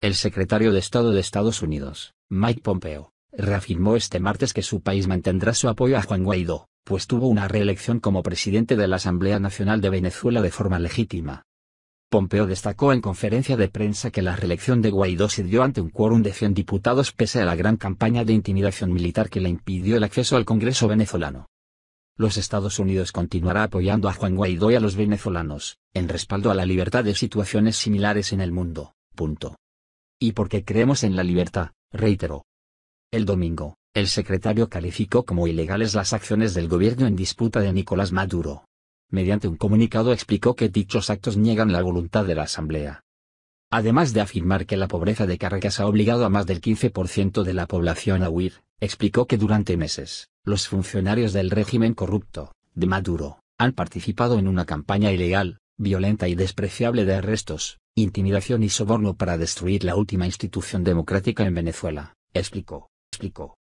El secretario de Estado de Estados Unidos, Mike Pompeo, reafirmó este martes que su país mantendrá su apoyo a Juan Guaidó, pues tuvo una reelección como presidente de la Asamblea Nacional de Venezuela de forma legítima. Pompeo destacó en conferencia de prensa que la reelección de Guaidó se dio ante un quórum de 100 diputados pese a la gran campaña de intimidación militar que le impidió el acceso al Congreso venezolano. Los Estados Unidos continuará apoyando a Juan Guaidó y a los venezolanos, en respaldo a la libertad de situaciones similares en el mundo y porque creemos en la libertad, reiteró. El domingo, el secretario calificó como ilegales las acciones del gobierno en disputa de Nicolás Maduro. Mediante un comunicado explicó que dichos actos niegan la voluntad de la Asamblea. Además de afirmar que la pobreza de Caracas ha obligado a más del 15% de la población a huir, explicó que durante meses, los funcionarios del régimen corrupto, de Maduro, han participado en una campaña ilegal, violenta y despreciable de arrestos, intimidación y soborno para destruir la última institución democrática en Venezuela, explicó, explicó.